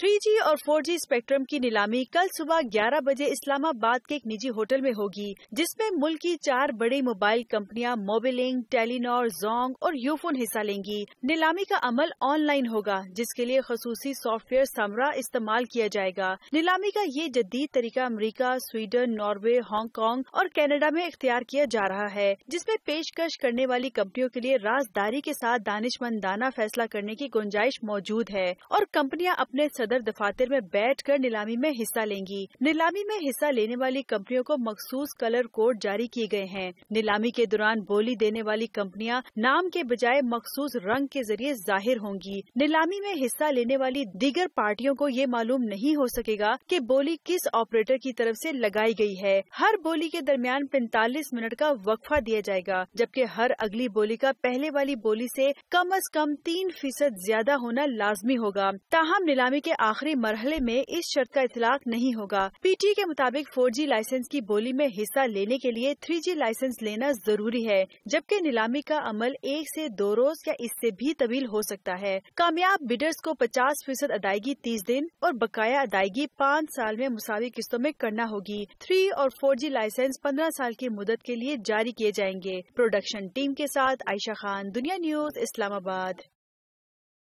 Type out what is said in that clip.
3G और 4G spectrum की नीलामी कल सुबह 11 बजे इस्लामाबाद के एक निजी होटल में होगी जिसमें मुल्क की चार बड़ी मोबाइल कंपनियां मोबिलिंग टेलीनॉर जोंग और यूफोन हिस्सा लेंगी नीलामी का अमल ऑनलाइन होगा जिसके लिए खसूसी सॉफ्टवेयर समरा इस्तेमाल किया जाएगा नीलामी का ये जदीद तरीका अमरीका स्वीडन नॉर्वे हांगकॉन्ग और कैनेडा में इख्तियार किया जा रहा है जिसमे पेशकश करने वाली कंपनियों के लिए राजदारी के साथ दानिशमंदाना फैसला करने की गुंजाइश मौजूद है और कंपनियाँ अपने सदर दफातर में बैठकर नीलामी में हिस्सा लेंगी नीलामी में हिस्सा लेने वाली कंपनियों को मखसूस कलर कोड जारी किए गए हैं नीलामी के दौरान बोली देने वाली कंपनियां नाम के बजाय मखसूस रंग के जरिए जाहिर होंगी नीलामी में हिस्सा लेने वाली दीगर पार्टियों को ये मालूम नहीं हो सकेगा कि बोली किस ऑपरेटर की तरफ ऐसी लगाई गयी है हर बोली के दरमियान पैंतालीस मिनट का वक्फा दिया जाएगा जबकि हर अगली बोली का पहले वाली बोली ऐसी कम अज कम तीन फीसद ज्यादा होना लाजमी होगा ताहम नीलामी के आखिरी मरहले में इस शर्त का इतलाक नहीं होगा पीटी के मुताबिक 4G लाइसेंस की बोली में हिस्सा लेने के लिए 3G लाइसेंस लेना जरूरी है जबकि नीलामी का अमल एक से दो रोज या इससे भी तवील हो सकता है कामयाब बिडर्स को 50 फीसद अदायगी तीस दिन और बकाया अदायगी पाँच साल में मुसावी किस्तों में करना होगी थ्री और फोर जी लाइसेंस पंद्रह साल की मुदत के लिए जारी किए जाएंगे प्रोडक्शन टीम के साथ आयशा खान दुनिया न्यूज इस्लामाबाद